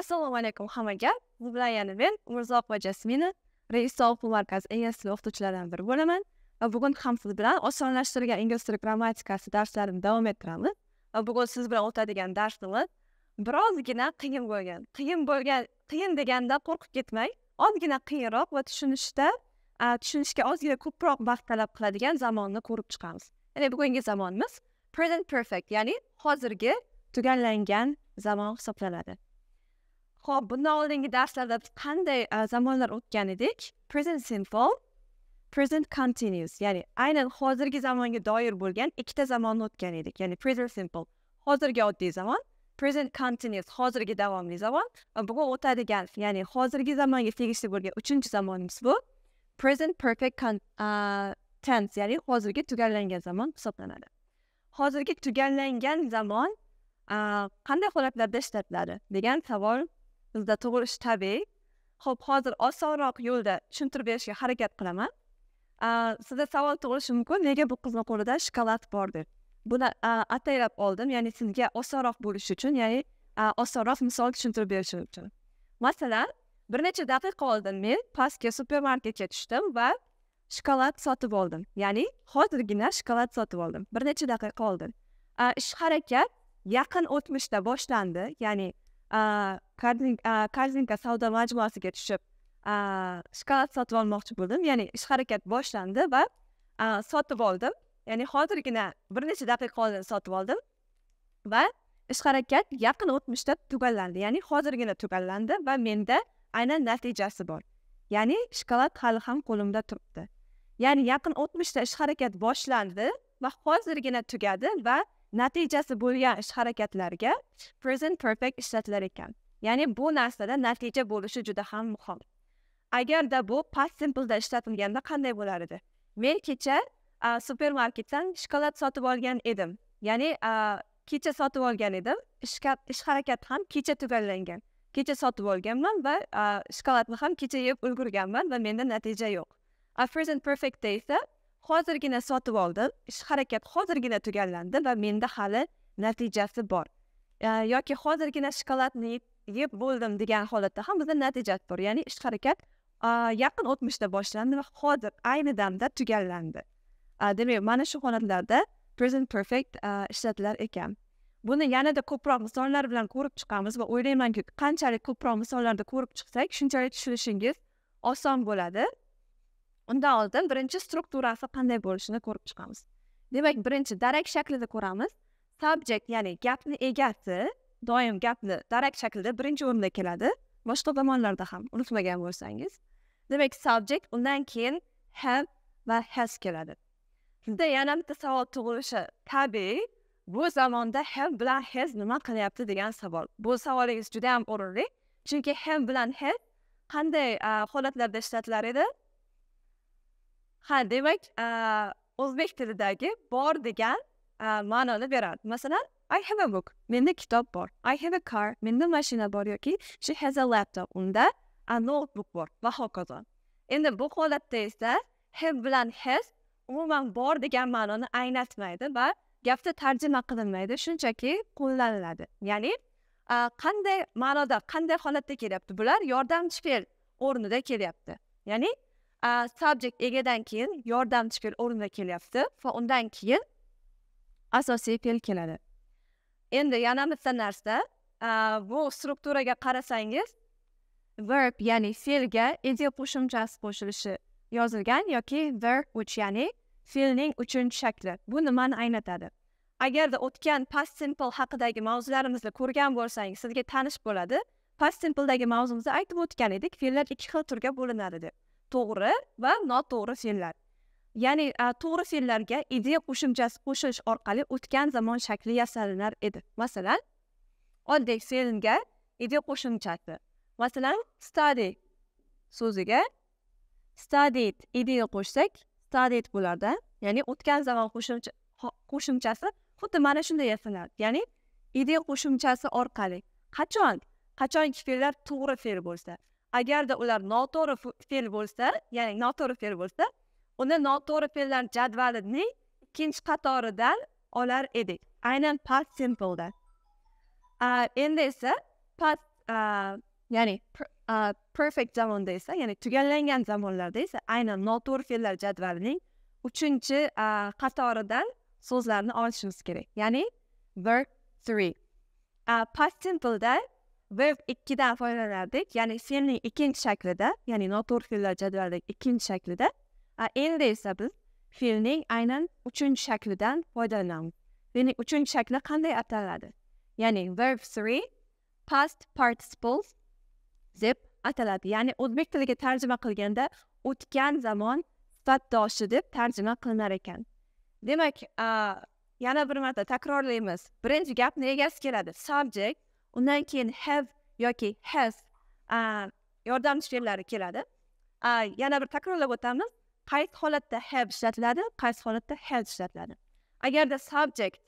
assalomu alaykum hammaga bu bilan yana men umrzoqova jasmina reis o'quv markazi eng o'qituvchilaridan biri bo'laman va bugun ham siz bilan osonlashtirilgan ingliz tili grammatikasi darslarini davom ettiramiz va bugun siz bilan o'tadigan darsimiz birozgina qiyin bo'lgan qiyin bo'lgan qiyin deganda qo'rqib ketmang ozgina qiyinroq va tushunishda tushunishga ozgina ko'proq vaqt talab qiladigan zamonni ko'rib chiqamiz ya'ni bugungi zamonimiz present perfect ya'ni hozirgi tugallangan zamon hisoblanadi ho'p bundan oldingi darslarda biz qanday e, zamonlar o'tgan edik present simple present continuous ya'ni aynan hozirgi zamonga doir bo'lgan ikkita zamonni o'tgan edik ya'ni present simple hozirgi oddiy zamon present continuous hozirgi davomli zamon va bugun o'tadigan ya'ni hozirgi zamonga tegishli bo'lgan uchinchi zamonimiz bu present perfect uh, tense ya'ni hozirgi tugallangan zamon hisoblanadi hozirgi tugallangan zamon e, qanday holatlarda ishlatiladi degan savol bizda tug'ilish tabiiy ho'p hozir osonroq yo'lda tushuntirib berishga harakat qilaman sizda savol tug'ilishi mumkin nega bu qizni qo'lida shokolad bor deb buni ataylab oldim ya'ni sizga osonroq bo'lishi uchun ya'ni osonroq misol tushuntirib berish uchun masalan bir necha daqiqa oldin men pastga supermarketga tushdim va shokolad sotib oldim ya'ni hozirgina shokolad sotib oldim bir necha daqiqa oldin ish harakat yaqin o'tmishda boshlandi ya'ni korzinka savdo majmuasiga tushib shokolad sotib olmoqchi bo'ldim ya'ni ish harakat boshlandi va sotib oldim ya'ni hozirgina bir necha daqiqa oldin sotib oldim va ish harakat yaqin o'tmishda tugallandi ya'ni hozirgina tugallandi va menda aynan natijasi bor ya'ni shokolad hali ham qo'limda turibdi ya'ni yaqin o'tmishda ish harakat boshlandi va hozirgina tugadi va natijasi bo'lgan ish harakatlarga present perfect ishlatilar ekan ya'ni bu narsada natija bo'lishi juda ham muhim agarda bu past simpleda ishlatilganda qanday bo'lar edi men kecha supermarketdan shokolad sotib olgan edim ya'ni kecha sotib olgan edim ish harakat ham kecha tugallangan kecha sotib olganman va shokoladni ham kecha yeb ulgurganman va menda natija yo'q a present perfectda esa hozirgina sotib oldim ish harakat hozirgina tugallandi va menda hali natijasi bor yoki hozirgina shokoladni yeb bo'ldim degan holatda ham bizda natija bor ya'ni ish harakat yaqin o'tmishda boshlandi va hozir ayni damda tugallandi demak mana shu holatlarda present perfect ishlatilar ekan buni yanada ko'proq misollar bilan ko'rib chiqamiz va o'ylaymanki qanchalik ko'proq misollarda ko'rib chiqsak shunchalik tushunishingiz oson bo'ladi undan oldin birinchi strukturasi qanday bo'lishini ko'rib chiqamiz demak birinchi darak shaklida ko'ramiz subject ya'ni gapni egasi doim gapni darak shaklida birinchi o'rinda keladi boshqa zamonlarda ham unutmagan bo'lsangiz demak subject undan keyin have va has keladi sizda yana bitta savol tug'ilishi tabiiy bu zamonda have bilan has nima qilyapti degan savol bu savolingiz juda yam o'rinli chunki have bilan has qanday holatlarda ishlatilar edi ha demak o'zbek tilidagi bor degan ma'noni beradi masalan I have a book menda kitob bor I have a car menda mashina bor yoki she has a laptop unda a notebook bor va hokazo endi bu holatda esa have bilan has umuman bor degan ma'noni anglatmaydi va gapda tarjima qilinmaydi shunchaki qo'llaniladi ya'ni qanday ma'noda qanday holatda kelyapti bular yordamchi fe'l o'rnida kelyapti ya'ni uh, subject egadan keyin yordamchi fe'l o'rnida kelyapti va undan keyin asosiy fe'l keladi endi yana bitta narsa uh, bu strukturaga qarasangiz verb ya'ni fe'lga ed qo'shimchasi qo'shilishi yozilgan yoki verb uch ya'ni fe'lning uchinchi shakli bu nimani anglatadi agarda o'tgan past simple haqidagi mavzularimizni ko'rgan bo'lsangiz sizga tanish bo'ladi past simpledagi mavzumizda aytib o'tgan edik fe'llar ikki xil turga bo'linadi deb to'g'ri va noto'g'ri fe'llar ya'ni to'g'ri fe'llarga idea qo'shimchasi qo'shish orqali o'tgan zamon shakli yasalinar edi masalan oddiy fe'lga idea qo'shimchasi masalan study so'ziga studied idea qo'shsak studied bo'lardi ya'ni o'tgan zamon qo'shimchasi xuddi mana shunday yasaladi ya'ni idea qo'shimchasi orqali qachon qachonki fe'llar to'g'ri fe'l bo'lsa agarda ular noto'g'ri fe'l bo'lsa ya'ni noto'g'ri fe'l bo'lsa uni noto'g'ri fe'llar jadvalining ikkinchi qatoridan olar edik aynan past simpleda endi esa past ya'ni perfect zamonda esa ya'ni tugallangan zamonlarda esa aynan noto'g'ri fe'llar jadvalining uchinchi qatoridan so'zlarni olishimiz kerak ya'ni verb three past simpleda web ikkidan foydalanardik ya'ni fe'lning ikkinchi shaklida ya'ni noto'g'ri fe'llar jadvalidagi ikkinchi shaklida endi esa biz fe'lning aynan uchinchi shaklidan foydalanamiz demak uchinchi shakli qanday ataladi ya'ni verb three past participles deb ataladi ya'ni o'zbek tiliga tarjima qilganda o'tgan zamon sifatdoshi deb tarjima qilinar ekan demak yana bir marta takrorlaymiz birinchi gapni egasi keladi subject undan keyin have yoki has yordamchi fe'llari keladi yana bir takrorlab o'tamiz qaysi holatda have ishlatiladi qaysi holatda has ishlatiladi agarda subject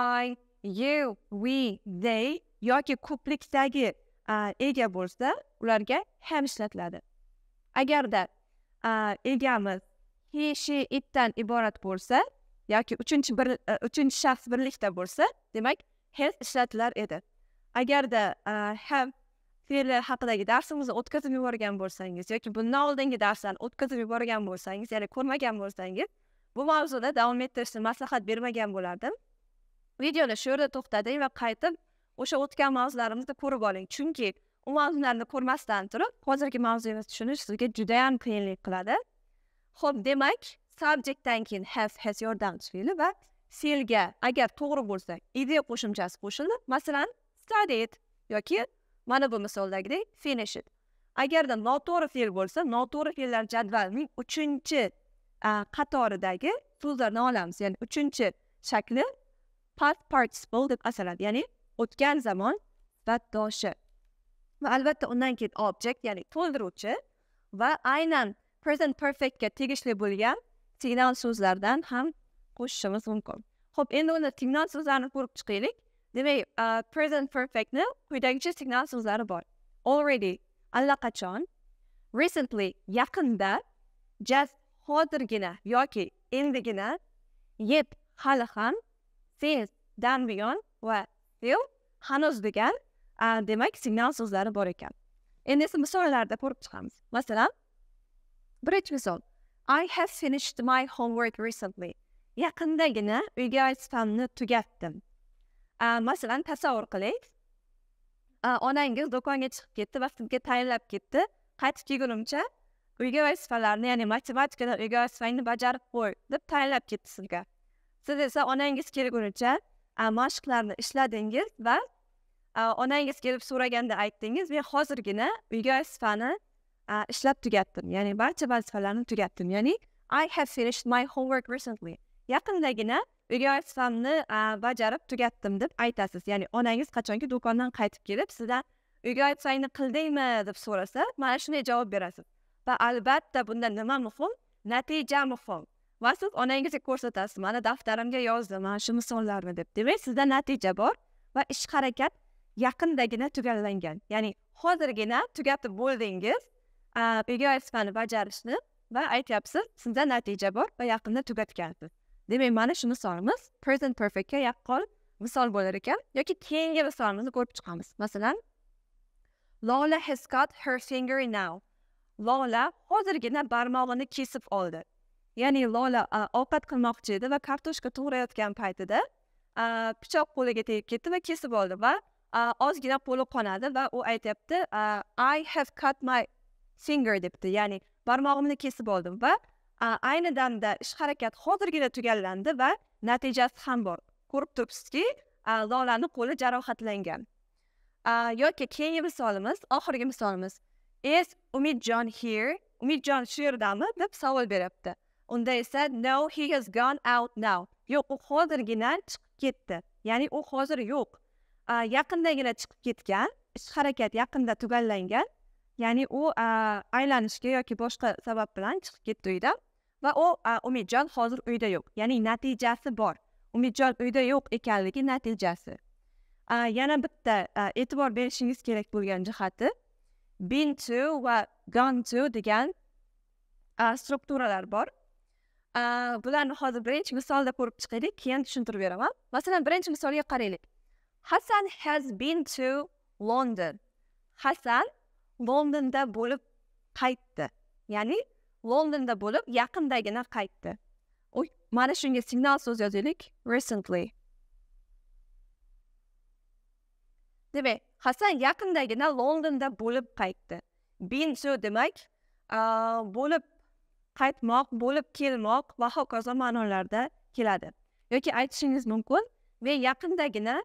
i you we they yoki ko'plikdagi ega bo'lsa ularga ham ishlatiladi agarda egamiz he she itdan iborat bo'lsa yoki uchinchi bir e, uchinchi shaxs birlikda bo'lsa demak has ishlatilar edi agarda ham fe'llar haqidagi darsimizni o'tkazib yuborgan bo'lsangiz yoki bundan oldingi darslarni o'tkazib yuborgan bo'lsangiz ya'ni ko'rmagan bo'lsangiz bu mavzuni davom ettirishni maslahat bermagan bo'lardim videoni shu yerda to'xtating va qaytib o'sha o'tgan mavzularimizni ko'rib oling chunki u mavzularni ko'rmasdan turib hozirgi mavzuni tushunish sizga judayam qiyinlik qiladi ho'p demak subjectdan keyin have has yordamchi fe'li va selga agar to'g'ri bo'lsa ide qo'shimchasi qo'shildi masalan study it yoki mana bu misoldagidek finish it agarda noto'g'ri fe'l bo'lsa noto'g'ri fe'llar jadvalining uchinchi qatoridagi so'zlarni olamiz ya'ni uchinchi shakli past participle deb ataladi ya'ni o'tgan zamon sifatdoshi va albatta undan keyin object ya'ni to'ldiruvchi va aynan present perfectga tegishli bo'lgan signal so'zlardan ham qo'shishimiz mumkin ho'p endi uni signal so'zlarini ko'rib chiqaylik demak uh, present perfectni quyidagicha signal so'zlari bor already allaqachon recently yaqinda just hozirgina yoki endigina yet hali ham since dan buyon va till hanuz degan uh, demak signal so'zlari bor ekan endi esa misollarda ko'rib chiqamiz masalan birinchi misol i have finished my homework recently yaqindagina uyga vazifamni tugatdim masalan tasavvur qiling onangiz do'konga chiqib ketdi va sizga tayinlab ketdi qaytib kelgunimcha uyga vazifalarni ya'ni matematikadan uyga vazifangni bajarib qo'y deb tayinlab ketdi sizga siz esa onangiz kelgunicha mashqlarni ishladingiz va onangiz kelib so'raganda aytdingiz men hozirgina uyga vazifani ishlab tugatdim ya'ni barcha vazifalarni tugatdim ya'ni i have finished my homework recently yaqindagina uyga vazifamni bajarib tugatdim deb aytasiz ya'ni onangiz qachonki do'kondan qaytib kelib sizdan uyga vazifangni qildingmi deb so'rasa mana shunday javob berasiz va albatta bunda nima muhim natija muhim va siz onangizga ko'rsatasiz mana daftarimga yozdim mana shu misollarni deb demak sizda natija bor va ish harakat yaqindagina tugallangan ya'ni hozirgina tugatib bo'ldingiz uyga vazifani bajarishni va aytyapsiz sizda natija bor va yaqinda tugatgansiz demak mana shu misolimiz present perfectga yaqqol misol bo'lar ekan yoki keyingi misolimizni ko'rib chiqamiz masalan lola has got her finger now lola hozirgina barmog'ini kesib oldi ya'ni lola ovqat qilmoqchi edi va kartoshka to'g'rayotgan paytida pichoq qo'liga tegib ketdi va kesib oldi va ozgina qo'li qonadi va u aytyapti i have cut my finger debdi ya'ni barmog'imni kesib oldim va ayni damda ish harakat hozirgina tugallandi va natijasi ham bor ko'rib turibsizki lolani qo'li jarohatlangan yoki keyingi misolimiz oxirgi misolimiz is umidjon here umidjon shu yerdami deb savol beryapti unda esa no he has gone out now yo'q u hozirgina chiqib ketdi ya'ni u hozir yo'q yaqindagina chiqib ketgan ish harakat yaqinda tugallangan ya'ni u aylanishga yoki boshqa sabab bilan chiqib ketdi uydan va u umidjon hozir uyda yo'q ya'ni natijasi bor umidjon uyda yo'q ekanligi natijasi yana bitta e'tibor berishingiz kerak bo'lgan jihati been to va gone to degan strukturalar bor bularni hozir birinchi misolda ko'rib chiqaylik keyin tushuntirib beraman masalan birinchi misolga qaraylik hasan has been to london hasan londonda bo'lib qaytdi ya'ni londonda bo'lib yaqindagina qaytdi Oy, mana shunga signal so'z yozaylik recently demak hasan yaqindagina londonda bo'lib qaytdi been so demak bo'lib qaytmoq bo'lib kelmoq va hokazo ma'nolarda keladi yoki aytishingiz mumkin men yaqindagina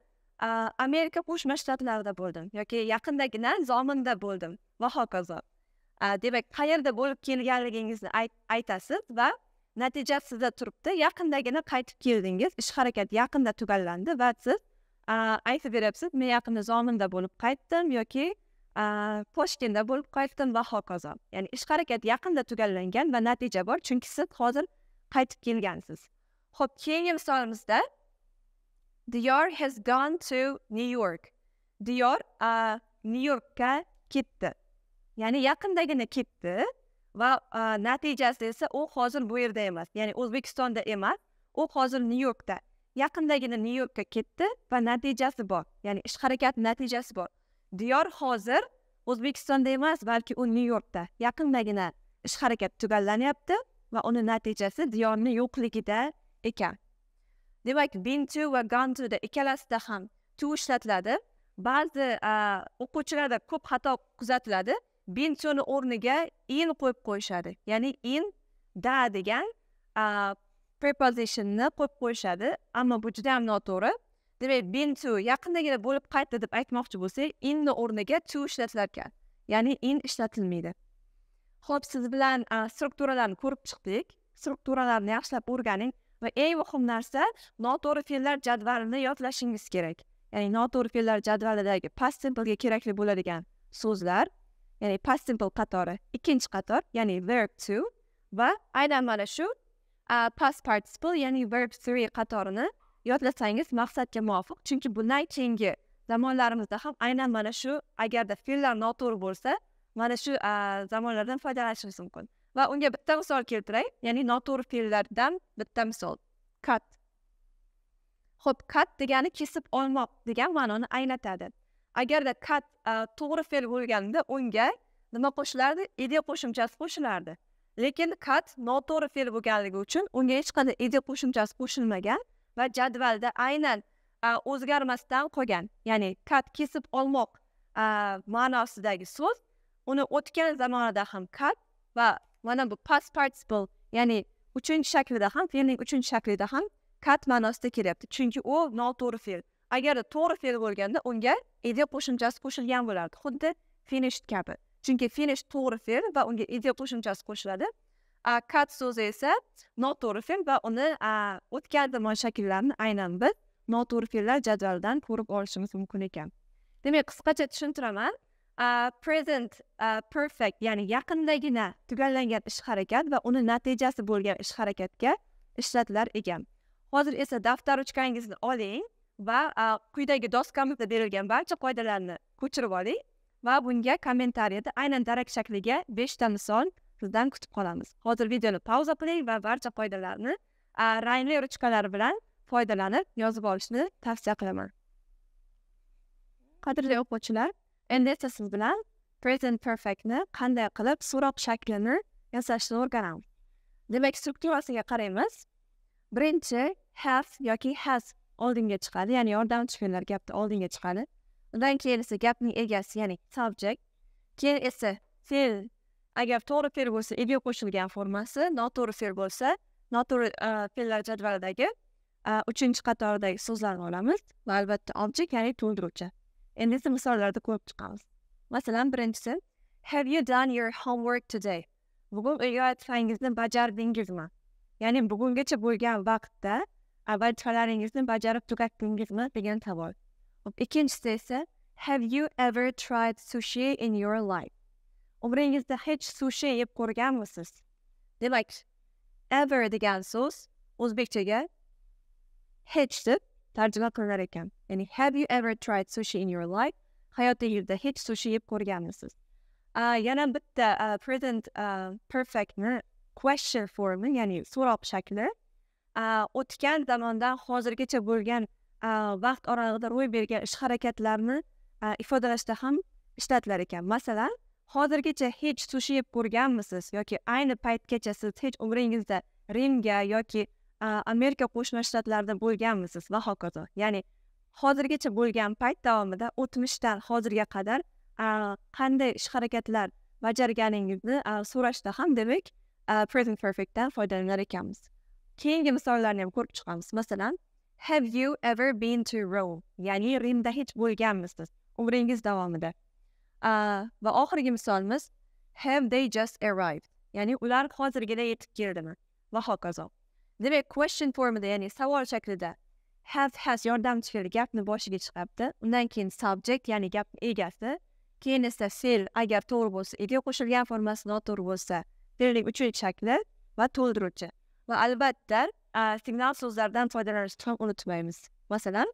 amerika qo'shma shtatlarida bo'ldim yoki yaqindagina zominda bo'ldim va hokazo demak qayerda bo'lib kelganligingizni aytasiz va natija sizda turibdi yaqindagina qaytib keldingiz ish harakat yaqinda tugallandi va siz aytib beryapsiz men yaqinda zominda bo'lib qaytdim yoki toshkentda bo'lib qaytdim va hokazo ya'ni ish harakat yaqinda tugallangan va natija bor chunki siz hozir qaytib kelgansiz ho'p keyingi misolimizda diyor has gone to new york diyor uh, new yorkka ketdi ya'ni yaqindagina ketdi va natijasi esa u hozir bu yerda emas ya'ni o'zbekistonda emas u hozir nyu yorkda yaqindagina nyu yorkka ketdi va natijasi bor ya'ni ish harakati natijasi bor diyor hozir o'zbekistonda emas balki u nyu yorkda yaqindagina ish harakat tugallanyapti va uni natijasi diyorni yo'qligida ekan demak been to va gone toda ikkalasida ham to ishlatiladi ba'zi o'quvchilarda ko'p xato kuzatiladi benchoni o'rniga in qo'yib qo'yishadi ya'ni in da degan prepositionni qo'yib qo'yishadi ammo bu juda ham noto'g'ri demak been to yaqindagina bo'lib qaytdi deb aytmoqchi bo'lsak inni o'rniga to ishlatilar ekan ya'ni in ishlatilmaydi ho'p siz bilan strukturalarni ko'rib chiqdik strukturalarni yaxshilab o'rganing va eng muhim narsa noto'g'ri fe'llar jadvalini yodlashingiz kerak ya'ni noto'g'ri fe'llar jadvalidagi past simplega kerakli bo'ladigan so'zlar ya'ni past simple qatori ikkinchi qator ya'ni verb to va aynan mana shu uh, past participle ya'ni verb three qatorini yodlasangiz maqsadga muvofiq chunki bundan keyingi zamonlarimizda ham aynan mana shu agarda fe'llar noto'g'ri bo'lsa mana shu uh, zamonlardan foydalanishimiz mumkin va unga bitta misol keltiray ya'ni noto'g'ri fe'llardan bitta misol cut ho'p cut degani kesib olmoq degan ma'noni anglatadi agarda kat to'g'ri fe'l bo'lganda unga nima qo'shilardi ed qo'shimchasi qo'shilardi lekin kat noto'g'ri fe'l bo'lganligi uchun unga hech qanday edi qo'shimchasi qo'shilmagan va jadvalda aynan o'zgarmasdan qolgan ya'ni kat kesib olmoq ma'nosidagi so'z uni o'tgan zamonida ham kat va mana bu past participle ya'ni uchinchi shaklida ham fe'lning uchinchi shaklida ham kat ma'nosida kelyapti chunki u noto'g'ri fe'l agar to'g'ri fe'l bo'lganda unga ed qo'shimchasi qo'shilgan bo'lardi xuddi finish kabi chunki finish to'g'ri fe'l va unga ed qo'shimchasi qo'shiladi kat so'zi esa noto'g'ri fe'l va uni o'tgan zamon shakllarini aynan biz noto'g'ri fe'llar jadvalidan ko'rib olishimiz mumkin ekan demak qisqacha tushuntiraman present perfect ya'ni yaqindagina tugallangan ish harakat va uni natijasi bo'lgan ish harakatga ishlatilar ekan hozir esa daftar ruchkangizni oling va quyidagi doskamizda berilgan barcha qoidalarni ko'chirib oling va bunga kommentariyada aynan darak shakliga beshta misol sizdan kutib qolamiz hozir videoni pauza qiling va barcha qoidalarni rangli ruchkalar bilan foydalanib yozib olishni tavsiya qilaman qadrli o'quvchilar endi esa siz bilan present perfectni qanday qilib so'roq shaklini yasashni o'rganamiz demak strukturasiga qaraymiz birinchi have yoki has oldinga chiqadi ya'ni yordamchi fe'llar gapni oldinga chiqadi undan keyin esa gapning egasi ya'ni subject keyin esa fe'l agar to'g'ri fe'l bo'lsa ega qo'shilgan formasi noto'g'ri fe'l bo'lsa noto'g'ri e, fe'llar jadvalidagi e, uchinchi qatordagi so'zlarni olamiz va albatta object ya'ni to'ldiruvchi endi esa misollarda ko'rib chiqamiz masalan birinchisi have you done your homework today bugun uy vazifangizni bajardingizmi ya'ni bugungacha bo'lgan vaqtda avvalchalaringizni bajarib tugatdingizmi degan savol ikkinchisi esa have you ever tried sushi in your life umringizda hech sushi yeb ko'rganmisiz demak ever degan so'z o'zbekchaga hech deb tarjima qilinar ekan ya'ni have you ever tried sushi in your life hayotingizda hech sushi yeb ko'rganmisiz uh, yana bitta uh, present uh, perfectni question formi ya'ni so'roq shakli o'tgan zamondan hozirgacha bo'lgan vaqt oralig'ida ro'y bergan ish harakatlarni ifodalashda ham ishlatilar ekan masalan hozirgacha hech sushi yeb ko'rganmisiz yoki ayni paytgacha siz hech umringizda rimga yoki amerika qo'shma shtatlarida bo'lganmisiz va hokazo ya'ni hozirgacha bo'lgan payt davomida o'tmishdan hozirga qadar qanday ish harakatlar bajarganingizni so'rashda ham demak present perfectdan foydalanar ekanmiz keyingi misollarni ham ko'rib chiqamiz masalan have you ever been to rome ya'ni rimda hech bo'lganmisiz umringiz davomida uh, va oxirgi misolimiz have they just arrived ya'ni ular hozirgina yetib keldimi va hokazo demak question formida ya'ni savol shaklida have has yordamchi fe'l gapni boshiga chiqyapti undan keyin subject ya'ni gapni egasi keyin esa fe'l agar to'g'ri bo'lsa ega qo'shilgan formasi noto'g'ri bo'lsa fe'lning uchinchi shakli va to'ldiruvchi va albatta signal so'zlardan foydalanishni ham unutmaymiz masalan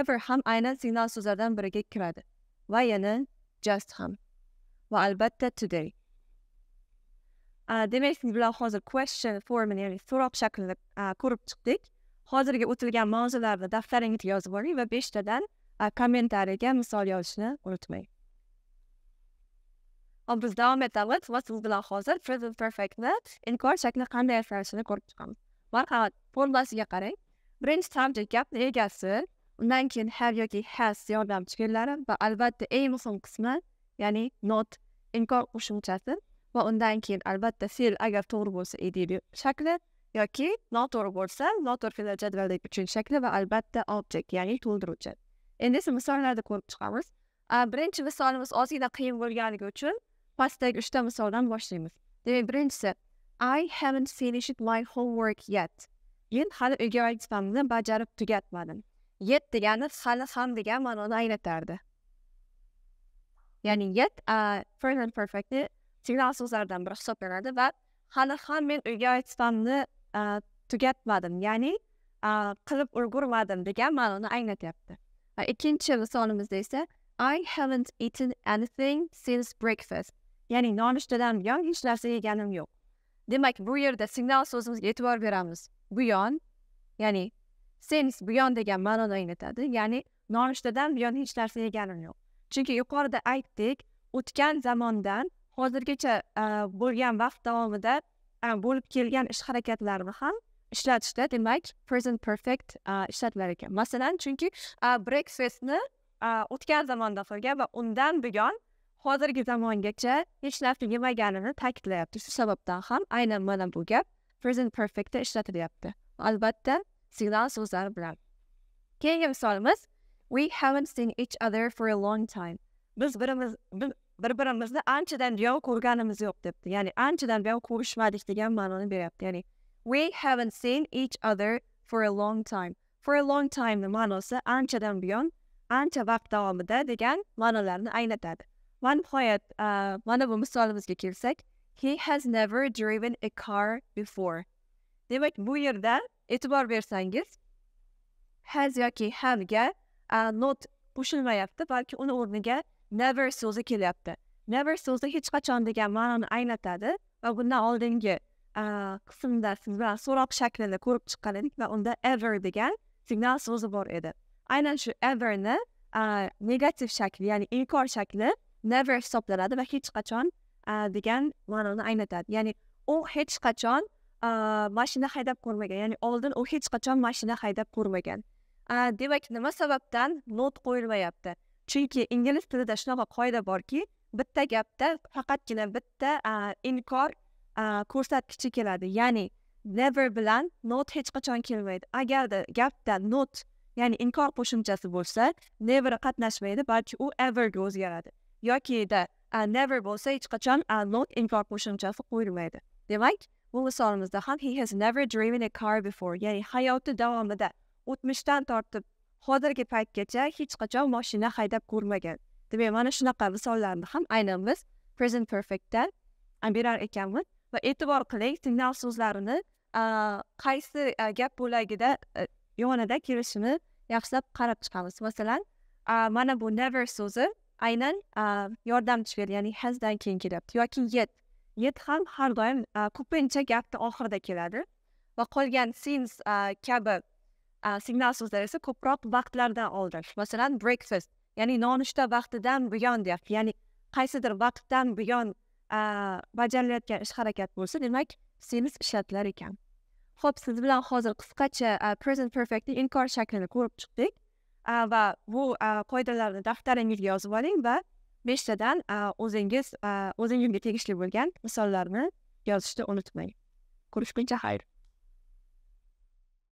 ever ham aynan signal so'zlardan biriga kiradi va yana just ham va albatta today demak siz bilan hozir question formini ya'ni so'roq shaklini ko'rib chiqdik hozirgi o'tilgan mavzularni daftaringizga yozib oling va beshtadan kommentariyaga misol yozishni unutmang biz davom etamiz va siz bilan hozir present perfectni inkor shakli qanday yasalishini ko'rib chiqamiz marhamat formulasiga qarang birinchi subject gapni egasi undan keyin have yoki has yordamchi fe'llari va albatta eng muhim qismi ya'ni not inkor qo'shimchasi va undan keyin albatta fe'l agar to'g'ri bo'lsa edb shakli yoki noto'g'ri bo'lsa noto'g'ri fe'llar jadvalidagi uchinchi shakli va albatta object ya'ni to'ldiruvchi endi esa misollarda ko'rib chiqamiz birinchi misolimiz ozgina qiyin bo'lganligi uchun Pastayı üçten sorudan başlayalım. Demek birincisi, I haven't finished my homework yet. Men hali uyga vazifamni bajarib tugatmadim. Yet degani hali ham degan ma'noni anglatardi. Ya'ni yet uh, e, present perfectni signal so'zlaridan biri hisoblanadi va hali ham men uyga vazifamni uh, tugatmadim, ya'ni uh, e, qilib ulgurmadim degan ma'noni anglatyapti. Ikkinchi misolimizda esa I haven't eaten anything since breakfast. ya'ni nonushtadan buyon hech narsa yeganim yo'q demak bu yerda signal so'zimizga e'tibor beramiz buyon ya'ni since buyon degan ma'noni anglatadi ya'ni nonushtadan buyon hech narsa yeganim yo'q chunki yuqorida aytdik o'tgan zamondan hozirgacha bo'lgan vaqt davomida bo'lib kelgan ish harakatlarni ham ishlatishda demak present perfect ishlatilar ekan masalan chunki breakfastni o'tgan zamonda qilgan va undan buyon hozirgi zamongacha hech narsa yemaganini ta'kidlayapti shu sababdan ham aynan mana bu gap present perfectda ishlatilyapti albatta signal so'zlari bilan keyingi misolimiz we haven't seen each other for a long time biz birimiz bir birimizni anchadan buyon ko'rganimiz yo'q debdi ya'ni anchadan buyon ko'rishmadik degan ma'noni beryapti ya'ni we haven't seen each other for a long time for a long time ma'nosi anchadan buyon ancha vaqt davomida degan ma'nolarni anglatadi one nihoyat uh, mana bu misolimizga kelsak he has never driven a car before demak bu yerda e'tibor bersangiz has yoki have ga e, not qo'shilmayapti balki uni o'rniga never so'zi kelyapti never so'zi hech qachon degan ma'noni anglatadi va bundan oldingi qismda e, siz bilan so'roq shaklini ko'rib chiqqan edik va unda ever degan signal so'zi bor edi aynan shu everni e, negativ shakli ya'ni inkor shakli never hisoblanadi va hech qachon degan ma'noni anglatadi ya'ni u hech qachon mashina haydab ko'rmagan ya'ni oldin u hech qachon mashina haydab ko'rmagan demak nima sababdan not qo'yilmayapti chunki ingliz tilida shunaqa qoida borki bitta gapda faqatgina bitta inkor ko'rsatkichi keladi ya'ni never bilan not hech qachon kelmaydi agarda gapda not ya'ni inkor qo'shimchasi bo'lsa never qatnashmaydi balki u everga o'zgaradi yoki never bo'lsa hech qachon not inkor qo'shimchasi qo'yilmaydi demak bu misolimizda ham he has never driven a car before ya'ni hayoti davomida o'tmishdan tortib hozirgi paytgacha hech qachon moshina haydab ko'rmagan demak mana shunaqa misollarni ham aynan biz present perfectdan berar ekanmiz va e'tibor qiling signal so'zlarini qaysi gap bo'lagida e, yonida kelishini yaxshilab qarab chiqamiz masalan mana bu never so'zi aynan yordamchi fe'l ya'ni hasdan keyin kelyapti yoki yet yet ham har doim ko'pincha gapni oxirida keladi va qolgan since kabi signal so'zlar esa ko'proq vaqtlardan oldin masalan breakfast ya'ni nonushta vaqtidan buyon deyapti ya'ni qaysidir vaqtdan buyon bajarilayotgan ish harakat bo'lsa demak since ishlatilar ekan ho'p siz bilan hozir qisqacha present perfectni inkor shaklini ko'rib chiqdik va bu qoidalarni daftaringizga yozib oling va beshtadan o'zingiz o'zingizga tegishli bo'lgan misollarni yozishni unutmang ko'rishguncha xayr